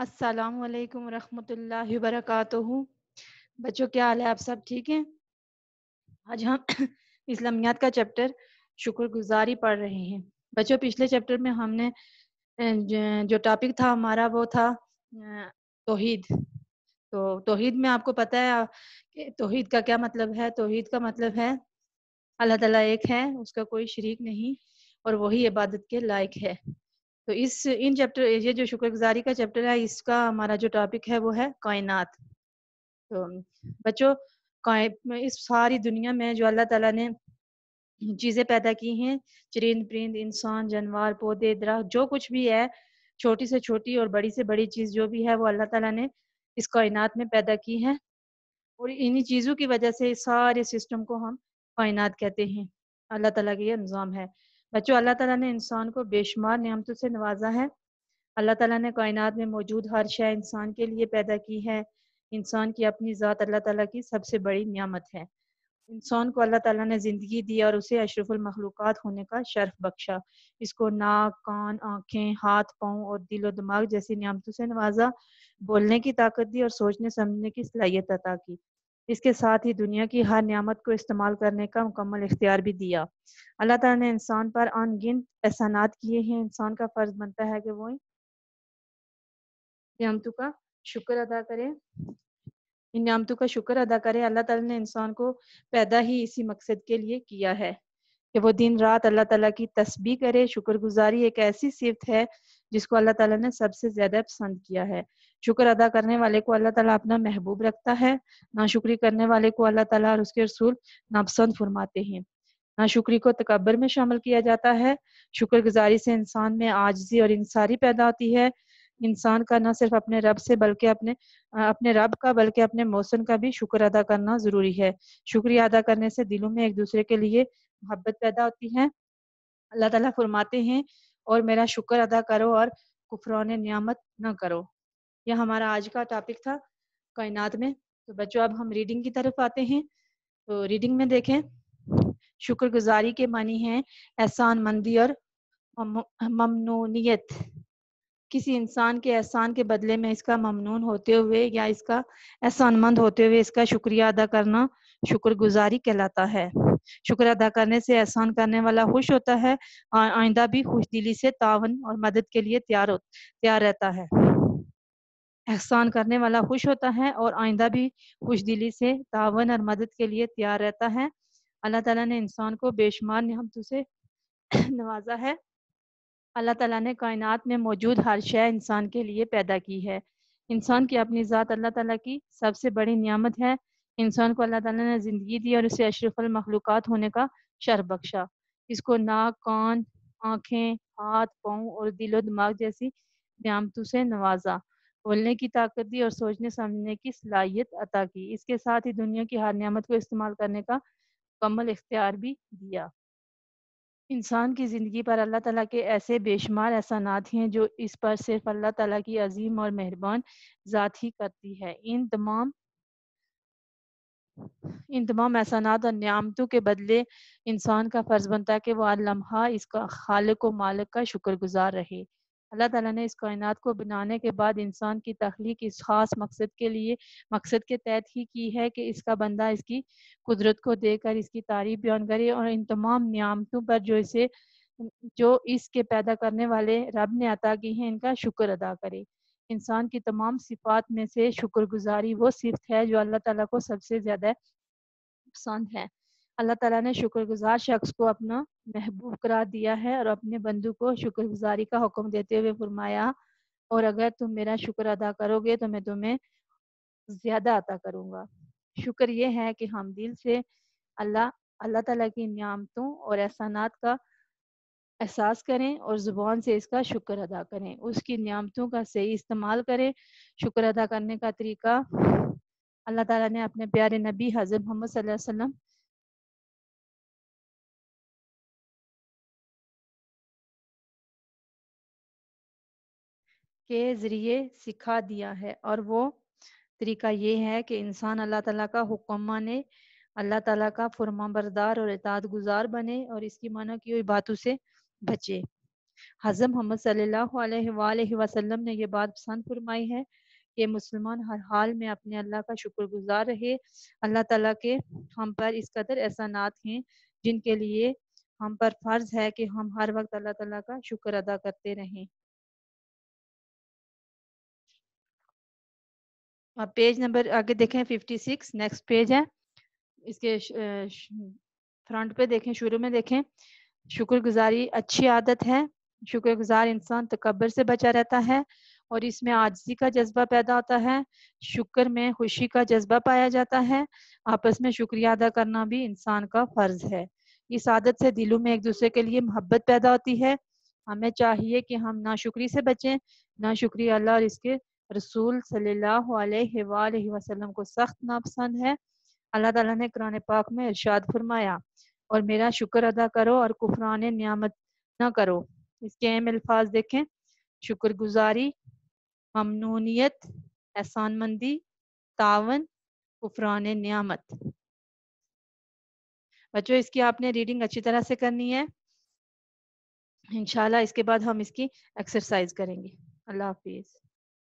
अस्सलाम वालेकुम रहमतुल्लाहि वबरकातुहू बच्चों क्या हाल है आप सब ठीक हैं आज हम इस्लामियात का चैप्टर शुक्रगुजारी पढ़ रहे हैं बच्चों पिछले चैप्टर में हमने जो टॉपिक था हमारा वो था तोहीद तो तोहीद में आपको पता है कि तोहीद का क्या मतलब है तोहीद का मतलब है अल्लाह ताला एक है उसका कोई शरीक नहीं और वही इबादत के लायक है तो इस इन चैप्टर ये जो शुक्रगुजारी का चैप्टर है इसका हमारा जो टॉपिक है वो है कायनात तो बच्चों इस सारी दुनिया में जो अल्लाह ताला ने चीज़ें पैदा की हैं चरिंद परिंद इंसान जानवर पौधे दरख्त जो कुछ भी है छोटी से छोटी और बड़ी से बड़ी चीज़ जो भी है वो अल्लाह ताला ने इस कायनात में पैदा की है और इन्हीं चीज़ों की वजह से सारे सिस्टम को हम कायनात कहते हैं अल्लाह ताला का ये निज़ाम है बच्चों अल्लाह ताला ने इंसान को बेशुमार नियमतों से नवाजा है अल्लाह ताला ने कायनात में मौजूद हर शय इंसान के लिए पैदा की है इंसान की अपनी ज़ात अल्लाह ताला की सबसे बड़ी नियामत है इंसान को अल्लाह ताला ने ज़िंदगी दी और उसे अशरफुलमखलूक होने का शर्फ बख्शा इसको नाक कान आँखें हाथ पाँव और दिल और दिमाग जैसी नियामतों से नवाजा बोलने की ताकत दी और सोचने समझने की सलाहियत अदा की इसके साथ ही दुनिया की हर नियामत को इस्तेमाल करने का मुकम्मल इख्तियार भी दिया अल्लाह तला ने इंसान पर अनगिनत एहसानात किए हैं इंसान का फ़र्ज़ बनता है कि वो नियामतों का शुक्र अदा करें इन नियामतों का शुक्र अदा करें अल्लाह तला ने इंसान को पैदा ही इसी मकसद के लिए किया है कि वो दिन रात अल्लाह तला की तस्बी करे शुक्रगुजारी एक ऐसी सिफत है जिसको अल्लाह ताला ने सबसे ज्यादा पसंद किया है शुक्र अदा करने वाले को अल्लाह ताला अपना महबूब रखता है ना शुक्री करने वाले को अल्लाह ताला और उसके रसूल नापसंद फरमाते हैं शुक्री को तकबर में शामिल किया जाता है शुक्रगुजारी से इंसान में आजजी और इंसारी पैदा होती है इंसान का ना सिर्फ अपने रब से बल्कि अपने अपने रब का बल्कि अपने मौसम का भी शुक्र अदा करना जरूरी है शुक्रिया अदा करने से दिलों में एक दूसरे के लिए मोहब्बत पैदा होती है अल्लाह ताला फरमाते हैं और मेरा शुक्र अदा करो और कुफरान नियामत न करो यह हमारा आज का टॉपिक था कायनात में तो बच्चों अब हम रीडिंग की तरफ आते हैं तो रीडिंग में देखें शुक्रगुजारी के मानी हैं एहसान मंदी और ममनूनीत किसी इंसान के एहसान के बदले में इसका ममनून होते हुए या इसका एहसानमंद होते हुए इसका शुक्रिया अदा करना शुक्रगुजारी कहलाता है शुक्र अदा करने से एहसान करने वाला खुश होता है आइंदा भी खुश दिली से तावन और मदद के लिए तैयार हो तैयार रहता है एहसान करने वाला खुश होता है और आइंदा भी खुश दिली से तावन और मदद के लिए तैयार रहता है अल्लाह तला ने इंसान को बेशुमार निहमतों से नवाजा है अल्लाह तला ने कायनात में मौजूद हर शय इंसान के लिए पैदा की है इंसान की अपनी ज़ात अल्लाह ताला की सबसे बड़ी नियामत है इंसान को अल्लाह ताला ने ज़िंदगी दी और उसे अशरफल मखलूक़ात होने का शर बख्शा इसको नाक कान आँखें हाथ पाँव और दिलो दिमाग जैसी न्यामतों से नवाजा बोलने की ताकत दी और सोचने समझने की सलाहियत अता की इसके साथ ही दुनिया की हर नियामत को इस्तेमाल करने का मुकम्मल इख्तियार भी दिया इंसान की ज़िंदगी पर अल्लाह ताला के ऐसे बेशुमार एहसानात हैं जो इस पर सिर्फ अल्लाह ताला की अजीम और मेहरबान ज़ात ही करती है इन तमाम इन तमाम एहसानात और नियामतों के बदले इंसान का फ़र्ज़ बनता है कि वह लम्हा इसका खालिक व मालिक का गुजार रहे अल्लाह ताला ने इस कायनात को बनाने के बाद इंसान की तख्लीक इस खास मकसद के लिए मकसद के तहत ही की है कि इसका बंदा इसकी कुदरत को देकर इसकी तारीफ बयान करे और इन तमाम नियामतों पर जो इसे जो इसके पैदा करने वाले रब ने अता की है इनका शुक्र अदा करे इंसान की तमाम सिफात में से शुक्रगुजारी वो सिफत है जो अल्लाह ताला को सबसे ज़्यादा पसंद है अल्लाह ताला ने शुक्रगुजार शख्स को अपना महबूब करार दिया है और अपने बंधु को शुक्रगुजारी का हुक्म देते हुए फरमाया और अगर तुम मेरा शुक्र अदा करोगे तो मैं तुम्हें ज़्यादा अदा करूँगा शुक्र ये है कि हम दिल से अल्लाह अल्लाह तला की नियामतों और एहसानात का एहसास करें और ज़ुबान से इसका शुक्र अदा करें उसकी नियामतों का सही इस्तेमाल करें शुक्र अदा करने का तरीका अल्लाह ताला ने अपने प्यारे नबी हज़र मोहम्मद वसल्लम के ज़रिए सिखा दिया है और वो तरीका ये है कि इंसान अल्लाह ताला का हुक्म माने अल्लाह ताला का फुरमा बरदार और एतादगुजार गुजार बने और इसकी माना की हुई बातों से बचे हज़म मोहम्मद सल्लाम ने यह बात पसंद फरमाई है कि मुसलमान हर हाल में अपने अल्लाह का शुक्रगुजार रहे अल्लाह तला के हम पर इस कदर एहसानात हैं जिनके लिए हम पर फर्ज है कि हम हर वक्त अल्लाह तला का शुक्र अदा करते रहें अब पेज नंबर आगे देखें 56 नेक्स्ट पेज है इसके फ्रंट पे देखें शुरू में देखें शुक्रगुजारी अच्छी आदत है शुक्रगुजार इंसान तकबर से बचा रहता है और इसमें आजजी का जज्बा पैदा होता है शुक्र में खुशी का जज्बा पाया जाता है आपस में शुक्रिया अदा करना भी इंसान का फर्ज है इस आदत से दिलों में एक दूसरे के लिए मोहब्बत पैदा होती है हमें चाहिए कि हम ना शुक्री से बचें ना शुक्रिया अल्लाह और इसके रसूल सल्लल्लाहु अलैहि वसल्लम को सख्त नापसंद है अल्लाह ताला ने कुरान पाक में इरशाद फरमाया और मेरा शुक्र अदा करो और कुफरान नियामत ना करो इसके अहम अल्फाज देखें शुक्रगुजारी ममनूनीत एहसानमंदी तावन कुफरान नियामत बच्चों इसकी आपने रीडिंग अच्छी तरह से करनी है इंशाल्लाह इसके बाद हम इसकी एक्सरसाइज करेंगे अल्लाह हाफिज़